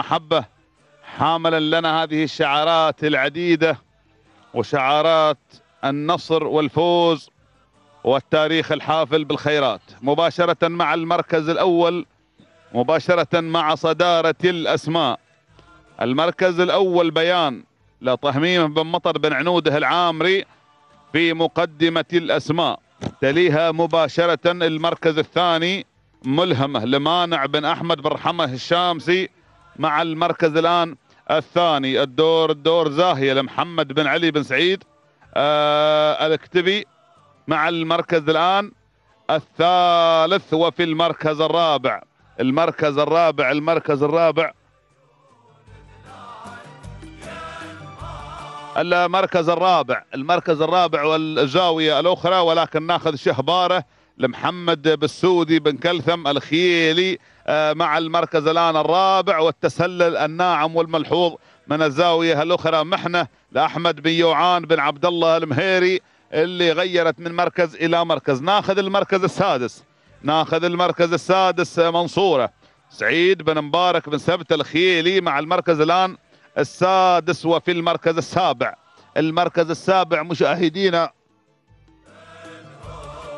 المحبة حاملا لنا هذه الشعارات العديدة وشعارات النصر والفوز والتاريخ الحافل بالخيرات مباشرة مع المركز الأول مباشرة مع صدارة الأسماء المركز الأول بيان لطهميم بن مطر بن عنوده العامري في مقدمة الأسماء تليها مباشرة المركز الثاني ملهمة لمانع بن أحمد بن رحمة الشامسي مع المركز الآن الثاني الدور الدور زاهية لمحمد بن علي بن سعيد آه الاكتبي مع المركز الآن الثالث وفي المركز الرابع المركز الرابع المركز الرابع المركز الرابع المركز الرابع والزاوية الأخرى ولكن ناخذ شهبارة لمحمد بالسودي بن كلثم الخيلي آه، مع المركز الآن الرابع والتسلل الناعم والملحوظ من الزاوية الأخرى محنة لأحمد بن يوعان بن عبد الله المهيري اللي غيرت من مركز إلى مركز ناخذ المركز السادس ناخذ المركز السادس آه، منصورة سعيد بن مبارك بن سبت الخيلي مع المركز الآن السادس وفي المركز السابع المركز السابع مشاهدينا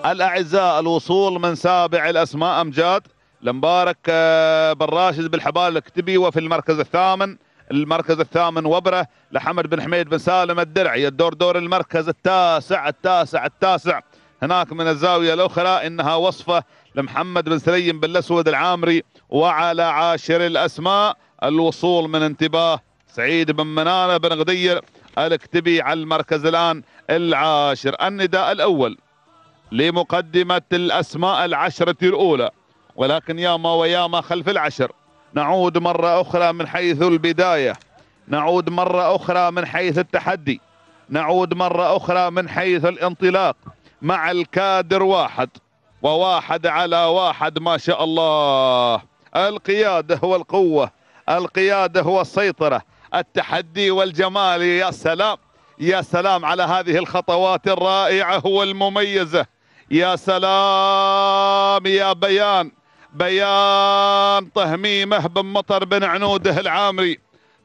الأعزاء الوصول من سابع الأسماء أمجاد لمبارك آه، بن راشد بالحبال الكتبي وفي المركز الثامن المركز الثامن وبره لحمد بن حميد بن سالم الدرعي الدور دور المركز التاسع التاسع التاسع هناك من الزاوية الأخرى إنها وصفة لمحمد بن سليم بن الأسود العامري وعلى عاشر الأسماء الوصول من انتباه سعيد بن منانة بن غدير الكتبي على المركز الآن العاشر النداء الأول لمقدمة الأسماء العشرة الأولى ولكن ياما وياما خلف العشر نعود مرة أخرى من حيث البداية نعود مرة أخرى من حيث التحدي نعود مرة أخرى من حيث الانطلاق مع الكادر واحد وواحد على واحد ما شاء الله القيادة هو القوة القيادة هو السيطرة التحدي والجمال يا سلام يا سلام على هذه الخطوات الرائعة والمميزة يا سلام يا بيان بيان طهميمه بن مطر بن عنوده العامري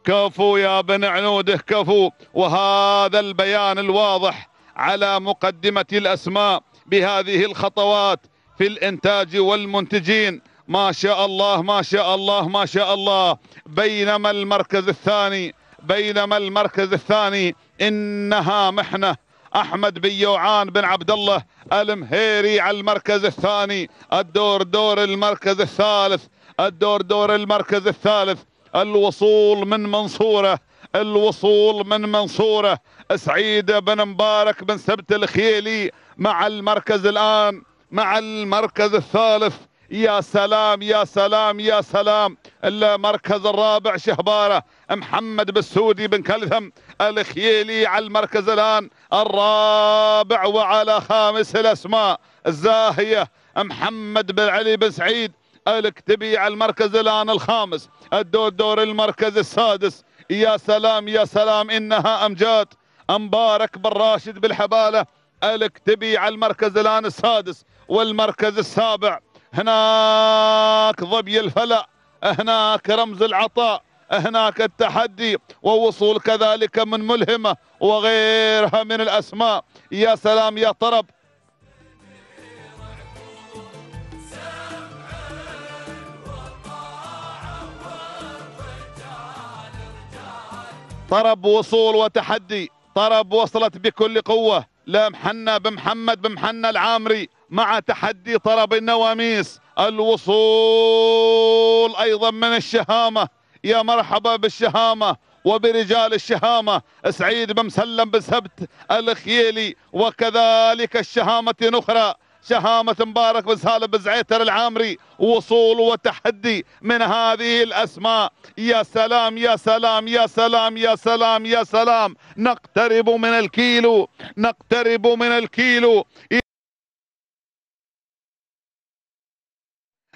كفو يا بن عنوده كفو وهذا البيان الواضح على مقدمة الأسماء بهذه الخطوات في الإنتاج والمنتجين ما شاء الله ما شاء الله ما شاء الله بينما المركز الثاني بينما المركز الثاني إنها محنة احمد بن يوعان بن عبد الله المهيري على المركز الثاني الدور دور المركز الثالث الدور دور المركز الثالث الوصول من منصوره الوصول من منصوره سعيد بن مبارك بن سبت الخيلي مع المركز الان مع المركز الثالث يا سلام يا سلام يا سلام المركز الرابع شهبارة محمد بالسودي بن كلثم الخيلي على المركز الآن الرابع وعلى خامس الأسماء الزاهية محمد بن علي بن سعيد الكتبي على المركز الآن الخامس الدور دور المركز السادس يا سلام يا سلام إنها أمجاد مبارك بن راشد بالحبالة الكتبي على المركز الآن السادس والمركز السابع هناك ظبي الفلا هناك رمز العطاء هناك التحدي ووصول كذلك من ملهمة وغيرها من الأسماء يا سلام يا طرب طرب وصول وتحدي طرب وصلت بكل قوة لمحنا بمحمد بمحنا العامري مع تحدي طرب النواميس الوصول أيضا من الشهامة يا مرحبا بالشهامة وبرجال الشهامة سعيد بن مسلم الخيلي وكذلك الشهامة نخرى شهامة مبارك بن سالم العامري وصول وتحدي من هذه الأسماء يا سلام يا سلام يا سلام يا سلام يا سلام نقترب من الكيلو نقترب من الكيلو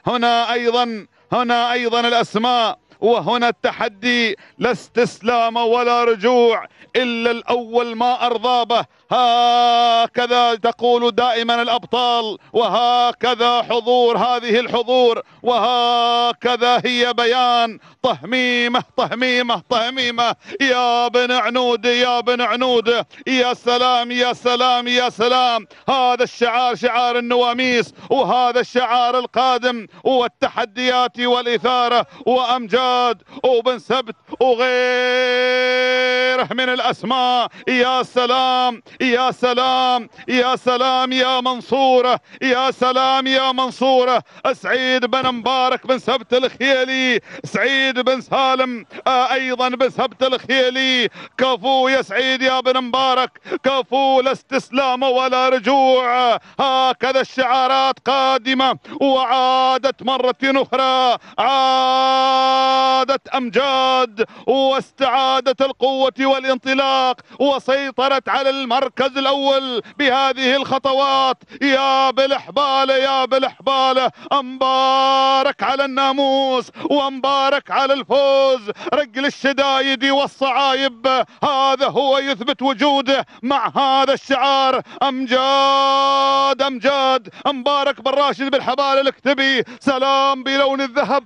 هنا أيضا هنا أيضا الأسماء وهنا التحدي لا استسلام ولا رجوع إلا الأول ما أرضى به هكذا تقول دائما الأبطال وهكذا حضور هذه الحضور وهكذا هي بيان طهميمه طهميمه طهميمه يا بن عنود يا بن عنود يا سلام يا سلام يا سلام هذا الشعار شعار النواميس وهذا الشعار القادم والتحديات والإثارة وأمجاد الرشاد وبن سبت وغيره من الأسماء يا سلام يا سلام يا سلام يا منصورة يا سلام يا منصورة سعيد بن مبارك بن سبت الخيلي سعيد بن سالم آه، أيضا بن سبت الخيلي كفو يا سعيد يا بن مبارك كفو لا استسلام ولا رجوع هكذا الشعارات قادمة وعادت مرة أخرى عاد استعادت أمجاد واستعادت القوة والانطلاق وسيطرت على المركز الأول بهذه الخطوات يا بالحبالة يا بالحبالة مبارك على الناموس ومبارك على الفوز رجل الشدايد والصعايب هذا هو يثبت وجوده مع هذا الشعار أمجاد أمجاد مبارك بن راشد بالحبالة الاكتبي سلام بلون الذهب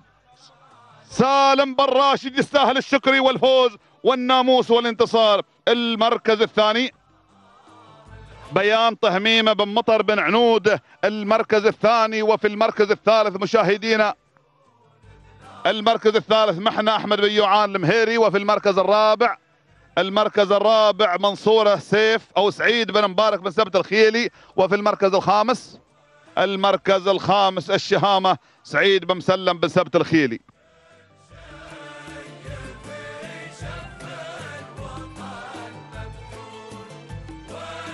سالم راشد يستاهل الشكر والفوز والناموس والانتصار المركز الثاني بيان طهميمه بن مطر بن عنود المركز الثاني وفي المركز الثالث مشاهدينا المركز الثالث محنا احمد بن يوعان المهيري وفي المركز الرابع المركز الرابع منصوره سيف او سعيد بن مبارك بن سبت الخيلي وفي المركز الخامس المركز الخامس الشهامه سعيد بن مسلم بن سبت الخيلي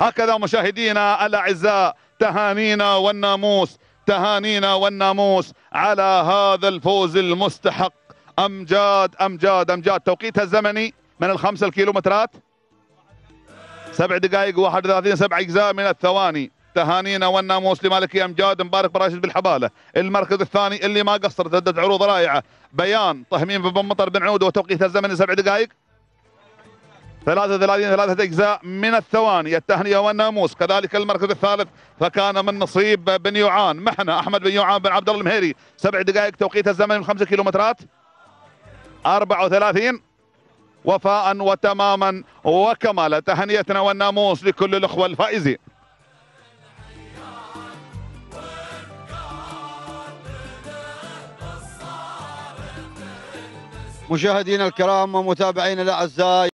هكذا مشاهدينا الأعزاء تهانينا والناموس تهانينا والناموس على هذا الفوز المستحق أمجاد أمجاد أمجاد توقيتها الزمني من الخمسة الكيلومترات سبع دقائق 31 سبع أجزاء من الثواني تهانينا والناموس لمالكي امجاد مبارك براشد بالحباله المركز الثاني اللي ما قصر ادت عروض رائعه بيان طهمين بن مطر بن عود وتوقيتها الزمني سبع دقائق 33 ثلاثة أجزاء من الثواني التهنئة والناموس كذلك المركز الثالث فكان من نصيب بن يعان محنة أحمد بن يعان بن عبد الله المهيري سبع دقائق توقيت الزمن من خمسة كيلومترات 34 وفاء وتماما وكمالا تهنئتنا والناموس لكل الأخوة الفائزين مشاهدينا الكرام ومتابعينا الأعزاء